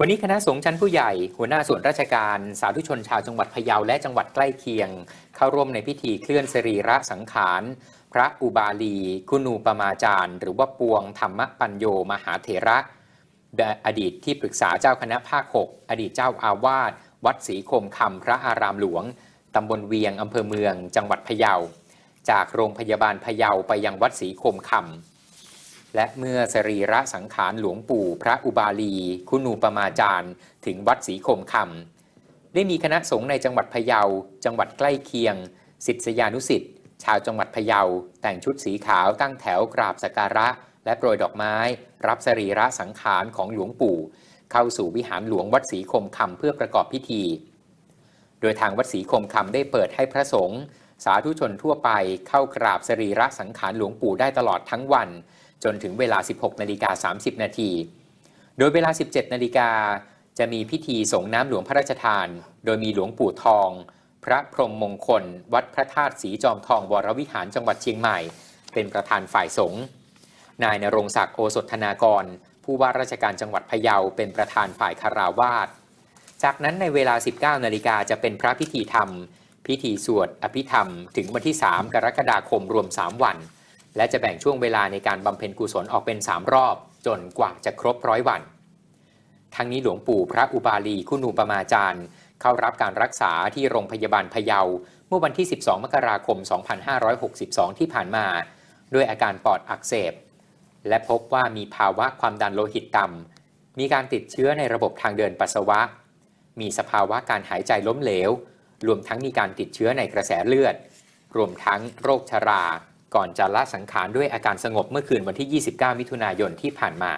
วันนี้คณะสงฆ์ชั้นผู้ใหญ่ หัวหน้าส่วนราชการ สาธุชนชาวจังหวัดพะเยาและจังหวัดใกล้เคียง เข้าร่วมในพิธีเคลื่อนสรีระสังขาร พระอุบาลีคุณูปมาจารย์ หรือว่าปวงธรรมปัญโยมหาเถระอดีตที่ปรึกษาเจ้าคณะภาคก อดีตเจ้าอาวาสวัดศรีคมคำ พระอารามหลวง ตำบลเวียงอำเภอเมือง จังหวัดพะเยาจากโรงพยาบาลพะเยาไปยังวัดศรีคมคำและเมื่อสรีระสังขารหลวงปู่พระอุบาลี คุณูปมาจารย์ถึงวัดศรีคมคำได้มีคณะสงฆ์ในจังหวัดพะเยาจังหวัดใกล้เคียงสิทธิยานุสิธิ์ชาวจังหวัดพะเยา แต่งชุดสีขาวตั้งแถวกราบสักการะและโปรยดอกไม้ รับสรีระสังขารของหลวงปู่ เข้าสู่วิหารหลวงวัดศรีคมคำเพื่อประกอบพิธี โดยทางวัดศรีคมคำได้เปิดให้พระสงฆ์สาธุชนทั่วไปเข้ากราบสรีระสังขารหลวงปู่ได้ตลอดทั้งวันจนถึงเวลา 16 นาฬิกา30 นาที โดยเวลา 17 นาฬิกาจะมีพิธีส่งน้ำหลวงพระราชทาน โดยมีหลวงปู่ทอง พระพรหมมงคล วัดพระธาตุสีจอมทองวรวิหาร จังหวัดเชียงใหม่ เป็นประธานฝ่ายสงฆ์นายนรงศักดิ์โอสถธนากร ผู้ว่าราชการจังหวัดพะเยา เป็นประธานฝ่ายคาราวาส จากนั้นในเวลา 19 นาฬิกาจะเป็นพระพิธีธรรม พิธีสวดอภิธรรม ถึงวันที่ 3 กรกฎาคม รวม 3 วันและจะแบ่งช่วงเวลาในการบำเพ็ญกุศลออกเป็น 3 รอบ จนกว่าจะครบร้อยวัน ทั้งนี้หลวงปู่พระอุบาลีคุณูปมาจารย์ เข้ารับการรักษาที่โรงพยาบาลพะเยา เมื่อวันที่ 12มกราคม2562 ที่ผ่านมา ด้วยอาการปอดอักเสบและพบว่ามีภาวะความดันโลหิตต่ำมีการติดเชื้อในระบบทางเดินปัสสาวะ มีสภาวะการหายใจล้มเหลว รวมทั้งมีการติดเชื้อในกระแสเลือด รวมทั้งโรคชราก่อนจะละสังขารด้วยอาการสงบเมื่อคืนวันที่ 29 มิถุนายนที่ผ่านมา